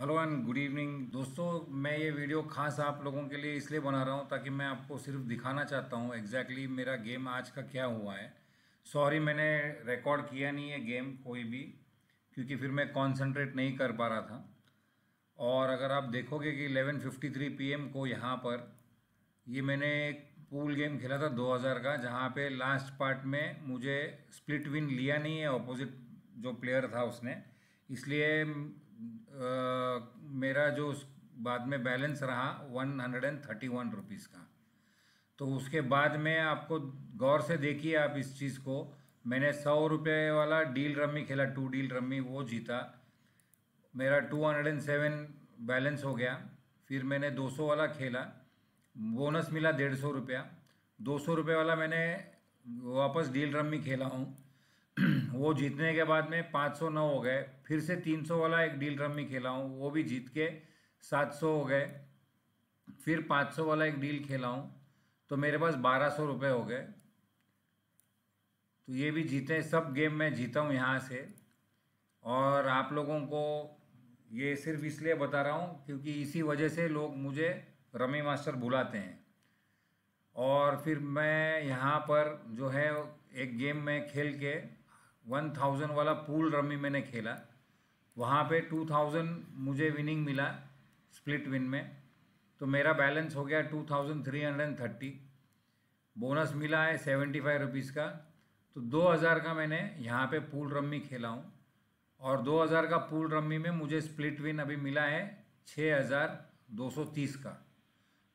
hello and good evening दोस्तों मैं ये वीडियो खास आप लोगों के लिए इसलिए बना रहा हूँ ताकि मैं आपको सिर्फ दिखाना चाहता हूँ एग्जैक्टली exactly मेरा गेम आज का क्या हुआ है सॉरी मैंने रिकॉर्ड किया नहीं है गेम कोई भी क्योंकि फिर मैं कॉन्सनट्रेट नहीं कर पा रहा था और अगर आप देखोगे कि 11:53 फिफ्टी को यहाँ पर ये मैंने एक पूल गेम खेला था 2000 का जहाँ पे लास्ट पार्ट में मुझे स्प्लिट विन लिया नहीं है ऑपोजिट जो प्लेयर था उसने इसलिए मेरा जो बाद में बैलेंस रहा one hundred and thirty one rupees का तो उसके बाद में आपको गौर से देखिए आप इस चीज़ को मैंने सौ रुपये वाला डील रम्मी खेला टू डील रम्मी वो जीता मेरा two hundred and seven balance हो गया फिर मैंने दो सौ वाला खेला बोनस मिला डेढ़ सौ रुपया दो सौ रुपये वाला मैंने वापस डील रम्मी खेला हूँ वो जीतने के बाद में 509 हो गए फिर से 300 वाला एक डील रम्मी खेला हूँ वो भी जीत के 700 हो गए फिर 500 वाला एक डील खेला हूँ तो मेरे पास बारह सौ रुपये हो गए तो ये भी जीते सब गेम मैं जीता हूँ यहाँ से और आप लोगों को ये सिर्फ इसलिए बता रहा हूँ क्योंकि इसी वजह से लोग मुझे रमी मास्टर बुलाते हैं और फिर मैं यहाँ पर जो है एक गेम में खेल के वन थाउजेंड वाला पूल रमी मैंने खेला वहाँ पे टू थाउजेंड मुझे विनिंग मिला स्प्लिट विन में तो मेरा बैलेंस हो गया two thousand three hundred thirty bonus मिला है सेवेंटी फाइव रुपीज़ का तो दो हज़ार का मैंने यहाँ पे पूल रम्मी खेला हूँ और दो हज़ार का पूल रम्मी में मुझे स्प्लिट विन अभी मिला है छः हज़ार दो सौ तीस का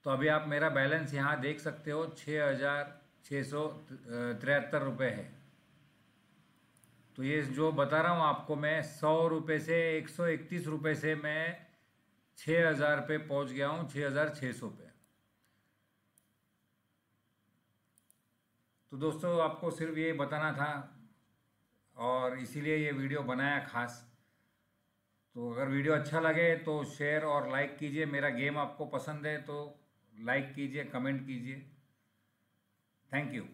तो अभी आप मेरा बैलेंस यहाँ देख सकते हो छः हज़ार छः सौ तिहत्तर रुपये है तो ये जो बता रहा हूँ आपको मैं सौ रुपये से एक सौ इकतीस रुपये से मैं छः हज़ार पे पहुँच गया हूँ छः हज़ार छः सौ पे तो दोस्तों आपको सिर्फ ये बताना था और इसीलिए ये वीडियो बनाया ख़ास तो अगर वीडियो अच्छा लगे तो शेयर और लाइक कीजिए मेरा गेम आपको पसंद है तो लाइक कीजिए कमेंट कीजिए थैंक यू